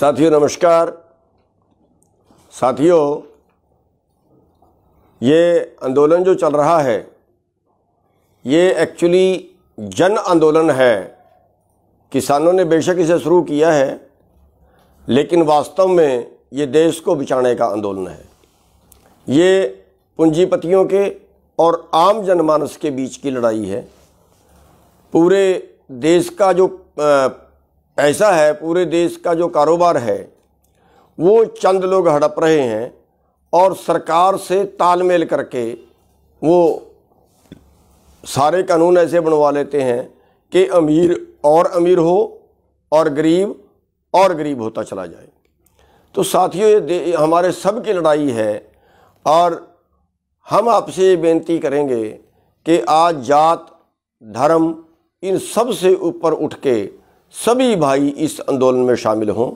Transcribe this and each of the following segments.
साथियों नमस्कार साथियों ये आंदोलन जो चल रहा है ये एक्चुअली जन आंदोलन है किसानों ने बेशक इसे शुरू किया है लेकिन वास्तव में ये देश को बचाने का आंदोलन है ये पूंजीपतियों के और आम जनमानस के बीच की लड़ाई है पूरे देश का जो आ, ऐसा है पूरे देश का जो कारोबार है वो चंद लोग हड़प रहे हैं और सरकार से तालमेल करके वो सारे कानून ऐसे बनवा लेते हैं कि अमीर और अमीर हो और गरीब और गरीब होता चला जाए तो साथियों ये हमारे सब की लड़ाई है और हम आपसे ये बेनती करेंगे कि आज जात धर्म इन सब से ऊपर उठ के सभी भाई इस आंदोलन में शामिल हों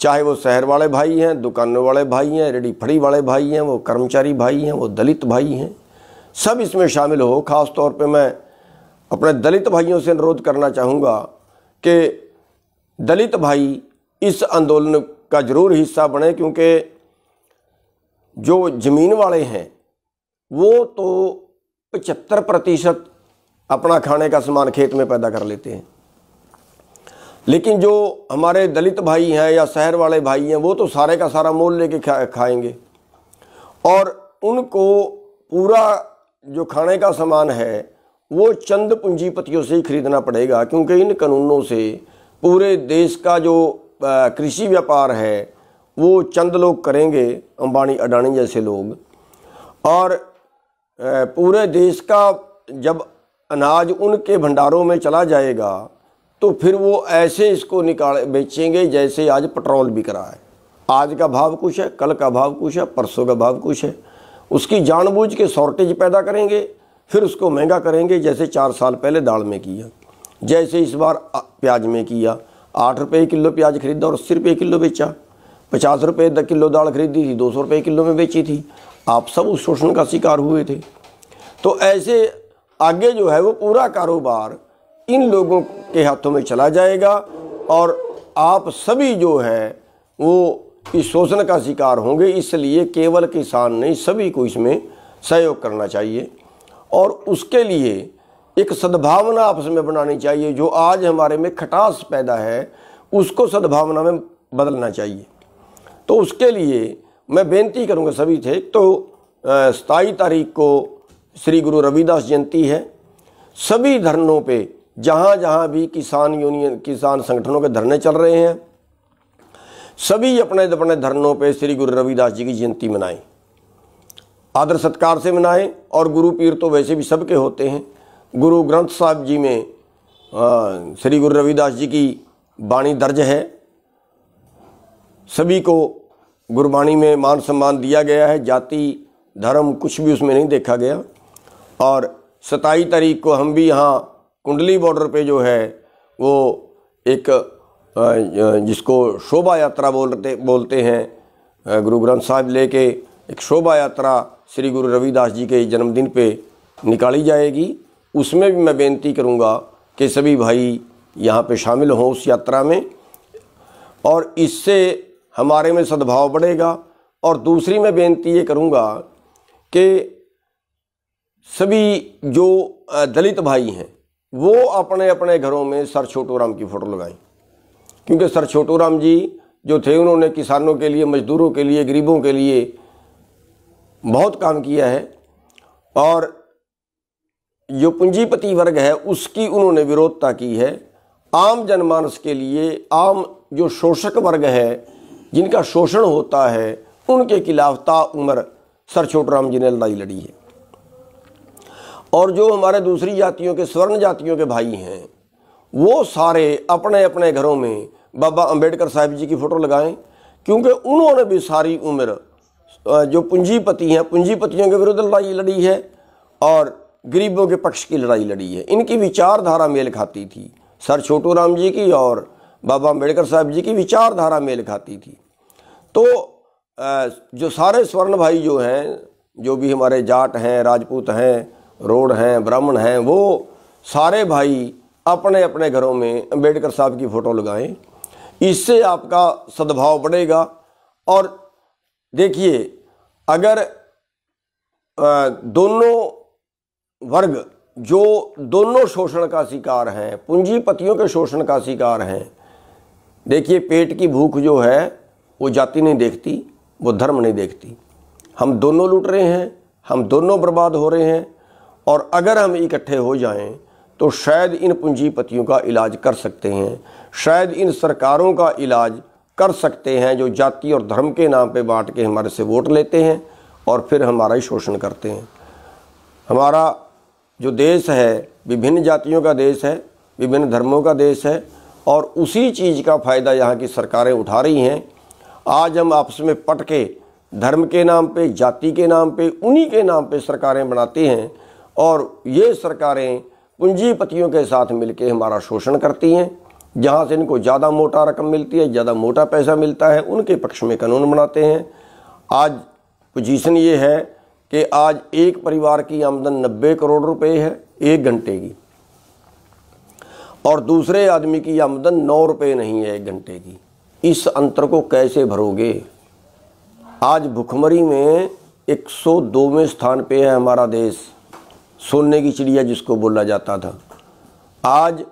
चाहे वो शहर वाले भाई हैं दुकानों वाले भाई हैं रेडी फड़ी वाले भाई हैं वो कर्मचारी भाई हैं वो दलित भाई हैं सब इसमें शामिल हो ख़ास तौर पे मैं अपने दलित भाइयों से अनुरोध करना चाहूँगा कि दलित भाई इस आंदोलन का ज़रूर हिस्सा बने क्योंकि जो ज़मीन वाले हैं वो तो पचहत्तर प्रतिशत अपना खाने का सामान खेत में पैदा कर लेते हैं लेकिन जो हमारे दलित भाई हैं या शहर वाले भाई हैं वो तो सारे का सारा मोल लेके खा खाएंगे और उनको पूरा जो खाने का सामान है वो चंद पूंजीपतियों से ही खरीदना पड़ेगा क्योंकि इन कानूनों से पूरे देश का जो कृषि व्यापार है वो चंद लोग करेंगे अंबानी अडानी जैसे लोग और पूरे देश का जब अनाज उनके भंडारों में चला जाएगा तो फिर वो ऐसे इसको निकाल बेचेंगे जैसे आज पेट्रोल बिक रहा है आज का भाव कुछ है कल का भाव कुछ है परसों का भाव कुछ है उसकी जानबूझ के शॉर्टेज पैदा करेंगे फिर उसको महंगा करेंगे जैसे चार साल पहले दाल में किया जैसे इस बार प्याज में किया आठ रुपये किलो प्याज खरीदा और अस्सी रुपये किलो बेचा पचास रुपये किलो दाल खरीदी थी दो सौ रुपये किलो में बेची थी आप सब उस शोषण का शिकार हुए थे तो ऐसे आगे जो है वो पूरा कारोबार इन लोगों के हाथों में चला जाएगा और आप सभी जो हैं वो इस शोषण का शिकार होंगे इसलिए केवल किसान नहीं सभी को इसमें सहयोग करना चाहिए और उसके लिए एक सद्भावना आपस में बनानी चाहिए जो आज हमारे में खटास पैदा है उसको सद्भावना में बदलना चाहिए तो उसके लिए मैं बेनती करूँगा सभी थे तो सताई तारीख को श्री गुरु रविदास जयंती है सभी धरनों पे जहाँ जहाँ भी किसान यूनियन किसान संगठनों के धरने चल रहे हैं सभी अपने अपने धरनों पे श्री गुरु रविदास जी की जयंती मनाएं आदर सत्कार से मनाएं और गुरु पीर तो वैसे भी सबके होते हैं गुरु ग्रंथ साहब जी में श्री गुरु रविदास जी की बाणी दर्ज है सभी को गुरबाणी में मान सम्मान दिया गया है जाति धर्म कुछ भी उसमें नहीं देखा गया और सताई तारीख को हम भी यहाँ कुंडली बॉर्डर पे जो है वो एक जिसको शोभा यात्रा बोलते बोलते हैं गुरु ग्रंथ साहिब लेके एक शोभा यात्रा श्री गुरु रविदास जी के जन्मदिन पे निकाली जाएगी उसमें भी मैं बेनती करूँगा कि सभी भाई यहाँ पे शामिल हों उस यात्रा में और इससे हमारे में सद्भाव बढ़ेगा और दूसरी मैं बेनती ये करूँगा कि सभी जो दलित भाई हैं वो अपने अपने घरों में सर छोटू राम की फ़ोटो लगाई क्योंकि सर छोटू राम जी जो थे उन्होंने किसानों के लिए मजदूरों के लिए गरीबों के लिए बहुत काम किया है और जो पूंजीपति वर्ग है उसकी उन्होंने विरोधता की है आम जनमानस के लिए आम जो शोषक वर्ग है जिनका शोषण होता है उनके खिलाफ ता उम्र सर छोटू राम जी ने लड़ाई लड़ी है और जो हमारे दूसरी जातियों के स्वर्ण जातियों के भाई हैं वो सारे अपने अपने घरों में बाबा अंबेडकर साहब जी की फ़ोटो लगाएं क्योंकि उन्होंने भी सारी उम्र जो पूंजीपति हैं पूंजीपतियों के विरुद्ध लड़ाई लड़ी है और गरीबों के पक्ष की लड़ाई लड़ी है इनकी विचारधारा मेल खाती थी सर छोटू राम जी की और बाबा अम्बेडकर साहब जी की विचारधारा मेल खाती थी तो जो सारे स्वर्ण भाई जो हैं जो भी हमारे जाट हैं राजपूत हैं रोड हैं ब्राह्मण हैं वो सारे भाई अपने अपने घरों में अम्बेडकर साहब की फ़ोटो लगाएं इससे आपका सद्भाव बढ़ेगा और देखिए अगर दोनों वर्ग जो दोनों शोषण का शिकार हैं पूंजीपतियों के शोषण का शिकार हैं देखिए पेट की भूख जो है वो जाति नहीं देखती वो धर्म नहीं देखती हम दोनों लूट रहे हैं हम दोनों बर्बाद हो रहे हैं और अगर हम इकट्ठे हो जाएं तो शायद इन पूंजीपतियों का इलाज कर सकते हैं शायद इन सरकारों का इलाज कर सकते हैं जो जाति और धर्म के नाम पे बांट के हमारे से वोट लेते हैं और फिर हमारा ही शोषण करते हैं हमारा जो देश है विभिन्न जातियों का देश है विभिन्न धर्मों का देश है और उसी चीज़ का फ़ायदा यहाँ की सरकारें उठा रही हैं आज हम आपस में पट के धर्म के नाम पे जाति के नाम पे उन्हीं के नाम पे सरकारें बनाती हैं और ये सरकारें पूंजीपतियों के साथ मिलकर हमारा शोषण करती हैं जहाँ से इनको ज़्यादा मोटा रकम मिलती है ज़्यादा मोटा पैसा मिलता है उनके पक्ष में कानून बनाते हैं आज पोजीशन ये है कि आज एक परिवार की आमदन नब्बे करोड़ रुपए है एक घंटे की और दूसरे आदमी की आमदन नौ रुपये नहीं है एक घंटे की इस अंतर को कैसे भरोगे आज भुखमरी में 102वें स्थान पे है हमारा देश सोने की चिड़िया जिसको बोला जाता था आज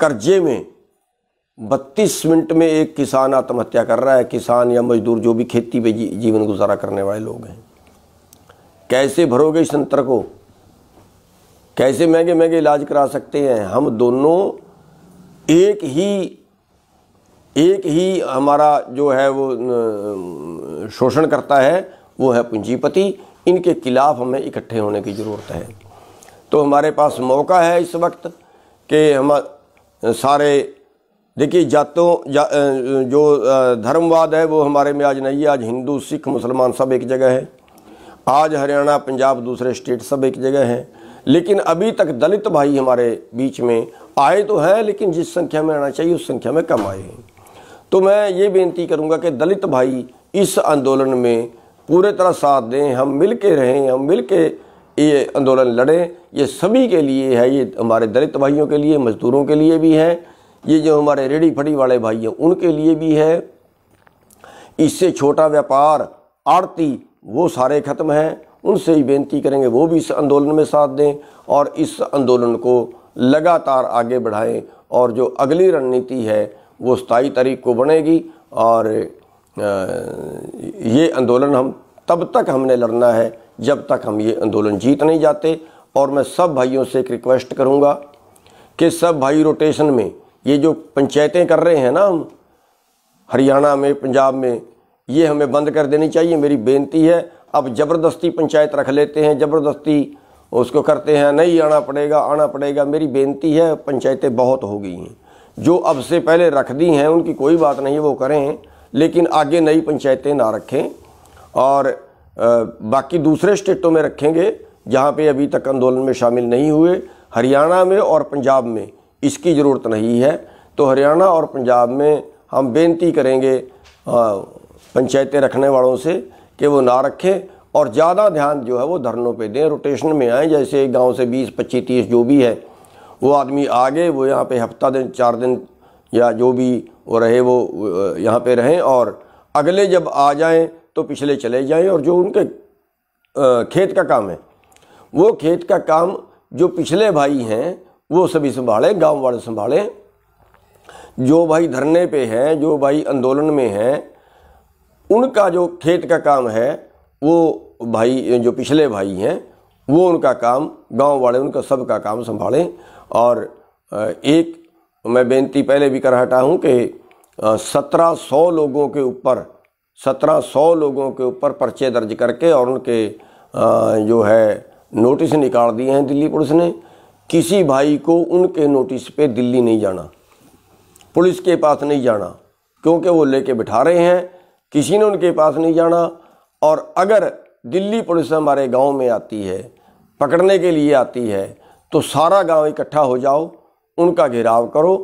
कर्जे में बत्तीस मिनट में एक किसान आत्महत्या कर रहा है किसान या मजदूर जो भी खेती पे जी, जीवन गुजारा करने वाले लोग हैं कैसे भरोगे इस अंतर को कैसे महंगे महंगे इलाज करा सकते हैं हम दोनों एक ही एक ही हमारा जो है वो शोषण करता है वो है पूंजीपति इनके खिलाफ हमें इकट्ठे होने की ज़रूरत है तो हमारे पास मौका है इस वक्त कि हम सारे देखिए जातों जा, जो धर्मवाद है वो हमारे में आज नहीं है आज हिंदू सिख मुसलमान सब एक जगह है आज हरियाणा पंजाब दूसरे स्टेट सब एक जगह हैं लेकिन अभी तक दलित भाई हमारे बीच में आए तो हैं लेकिन जिस संख्या में आना चाहिए उस संख्या में कम आए हैं तो मैं ये बेनती करूँगा कि दलित भाई इस आंदोलन में पूरे तरह साथ दें हम मिल के रहें हम मिल के ये आंदोलन लड़ें ये सभी के लिए है ये हमारे दलित भाइयों के लिए मज़दूरों के लिए भी है ये जो हमारे रेडी फड़ी वाले भाई हैं उनके लिए भी है इससे छोटा व्यापार आड़ती वो सारे ख़त्म हैं उनसे ही बेनती करेंगे वो भी इस आंदोलन में साथ दें और इस आंदोलन को लगातार आगे बढ़ाएं और जो अगली रणनीति है वो स्थाई तारीख को बनेगी और ये आंदोलन हम तब तक हमने लड़ना है जब तक हम ये आंदोलन जीत नहीं जाते और मैं सब भाइयों से एक रिक्वेस्ट करूँगा कि सब भाई रोटेशन में ये जो पंचायतें कर रहे हैं ना हम हरियाणा में पंजाब में ये हमें बंद कर देनी चाहिए मेरी बेनती है अब ज़बरदस्ती पंचायत रख लेते हैं ज़बरदस्ती उसको करते हैं नहीं आना पड़ेगा आना पड़ेगा मेरी बेनती है पंचायतें बहुत हो गई हैं जो अब से पहले रख दी हैं उनकी कोई बात नहीं वो करें लेकिन आगे नई पंचायतें ना रखें और बाकी दूसरे स्टेटों में रखेंगे जहाँ पे अभी तक आंदोलन में शामिल नहीं हुए हरियाणा में और पंजाब में इसकी ज़रूरत नहीं है तो हरियाणा और पंजाब में हम बेनती करेंगे पंचायतें रखने वालों से कि वो ना रखें और ज़्यादा ध्यान जो है वो धरनों पे दें रोटेशन में आएँ जैसे गांव से 20, 25, 30 जो भी है वो आदमी आ गए वो यहाँ पे हफ्ता दिन चार दिन या जो भी वो रहे वो यहाँ पे रहें और अगले जब आ जाएं तो पिछले चले जाएं और जो उनके खेत का काम है वो खेत का काम जो पिछले भाई हैं वो सभी संभालें गांव वाले संभालें जो भाई धरने पे हैं जो भाई आंदोलन में हैं उनका जो खेत का काम है वो भाई जो पिछले भाई हैं वो उनका काम गांव वाले उनका सब का काम संभालें और एक मैं बेनती पहले भी कर हटा हूँ कि सत्रह सौ लोगों के ऊपर सत्रह सौ लोगों के ऊपर पर्चे दर्ज करके और उनके जो है नोटिस निकाल दिए हैं दिल्ली पुलिस ने किसी भाई को उनके नोटिस पे दिल्ली नहीं जाना पुलिस के पास नहीं जाना क्योंकि वो लेके बिठा रहे हैं किसी ने उनके पास नहीं जाना और अगर दिल्ली पुलिस हमारे गांव में आती है पकड़ने के लिए आती है तो सारा गांव इकट्ठा हो जाओ उनका घेराव करो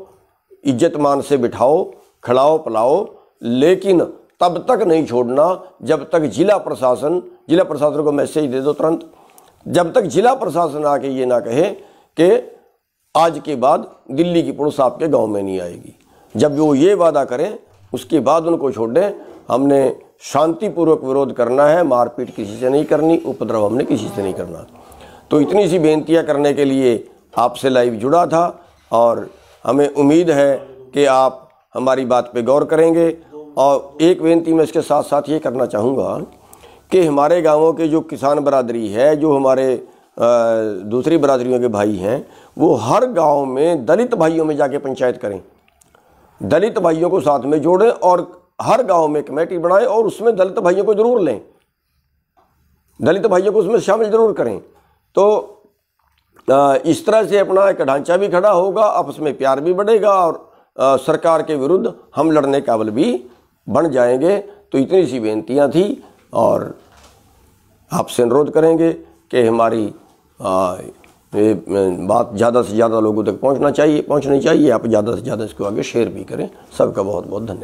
इज्जत मान से बिठाओ खिलाओ पिलाओ लेकिन तब तक नहीं छोड़ना जब तक जिला प्रशासन जिला प्रशासन को मैसेज दे दो तुरंत जब तक जिला प्रशासन आके ये ना कहे कि आज के बाद दिल्ली की पुलिस आपके गांव में नहीं आएगी जब वो ये वादा करें उसके बाद उनको छोड़ दें हमने शांतिपूर्वक विरोध करना है मारपीट किसी से नहीं करनी उपद्रव हमने किसी से नहीं करना तो इतनी सी बेनतियाँ करने के लिए आपसे लाइव जुड़ा था और हमें उम्मीद है कि आप हमारी बात पे गौर करेंगे और एक बेनती मैं इसके साथ साथ ये करना चाहूँगा कि हमारे गांवों के जो किसान बरदरी है जो हमारे दूसरी बरादरियों के भाई हैं वो हर गांव में दलित भाइयों में जाके पंचायत करें दलित भाइयों को साथ में जोड़ें और हर गांव में कमेटी बनाएं और उसमें दलित भाइयों को ज़रूर लें दलित भाइयों को उसमें शामिल ज़रूर करें तो इस तरह से अपना एक ढांचा भी खड़ा होगा आपस में प्यार भी बढ़ेगा और सरकार के विरुद्ध हम लड़ने बल भी बन जाएंगे तो इतनी सी बेनतियाँ थी और आपसे अनुरोध करेंगे कि हमारी ये बात ज़्यादा से ज़्यादा लोगों तक पहुंचना चाहिए पहुंचनी चाहिए आप ज़्यादा से ज़्यादा इसको आगे शेयर भी करें सबका बहुत बहुत धन्यवाद